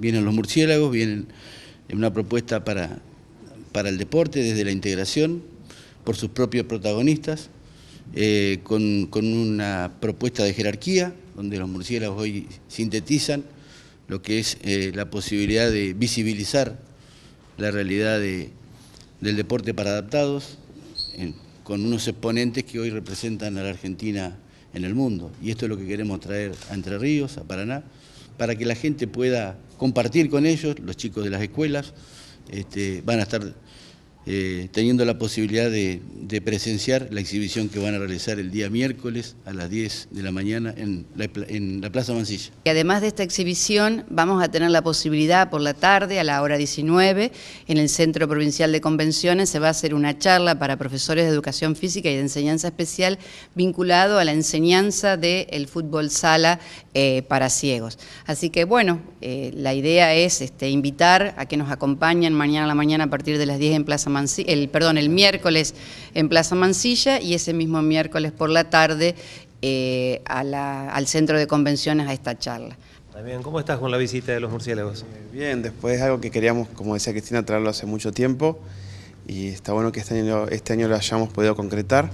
Vienen los murciélagos, vienen una propuesta para, el deporte desde la integración, por sus propios protagonistas, eh, con, una propuesta de jerarquía, donde los murciélagos hoy sintetizan lo que es eh, la posibilidad de visibilizar la realidad del deporte para adaptados, con unos exponentes que hoy representan a la Argentina en el mundo. Y esto es lo que queremos traer a Entre Ríos, a Paraná para que la gente pueda compartir con ellos, los chicos de las escuelas este, van a estar eh, teniendo la posibilidad de, presenciar la exhibición que van a realizar el día miércoles a las 10 de la mañana en la, Plaza Mancilla. Y además de esta exhibición, vamos a tener la posibilidad por la tarde, a la hora 19, en el Centro Provincial de Convenciones, se va a hacer una charla para profesores de Educación Física y de Enseñanza Especial vinculado a la enseñanza del fútbol sala eh, para ciegos. Así que bueno, eh, la idea es este, invitar a que nos acompañen mañana a la mañana a partir de las 10 en Plaza el, perdón, el miércoles en Plaza Mansilla y ese mismo miércoles por la tarde eh, al centro de convenciones a esta charla. También, ¿cómo estás con la visita de los murciélagos? Eh, bien, después es algo que queríamos, como decía Cristina, traerlo hace mucho tiempo y está bueno que este año, este lo hayamos podido concretar.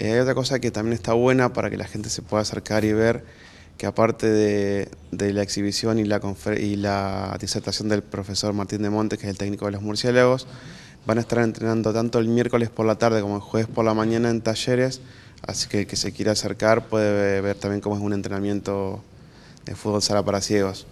Eh, hay otra cosa que también está buena para que la gente se pueda acercar y ver que aparte de, de la exhibición y la, y la disertación del profesor Martín de Montes, que es el técnico de los murciélagos, Van a estar entrenando tanto el miércoles por la tarde como el jueves por la mañana en talleres, así que el que se quiera acercar puede ver también cómo es un entrenamiento de fútbol sala para ciegos.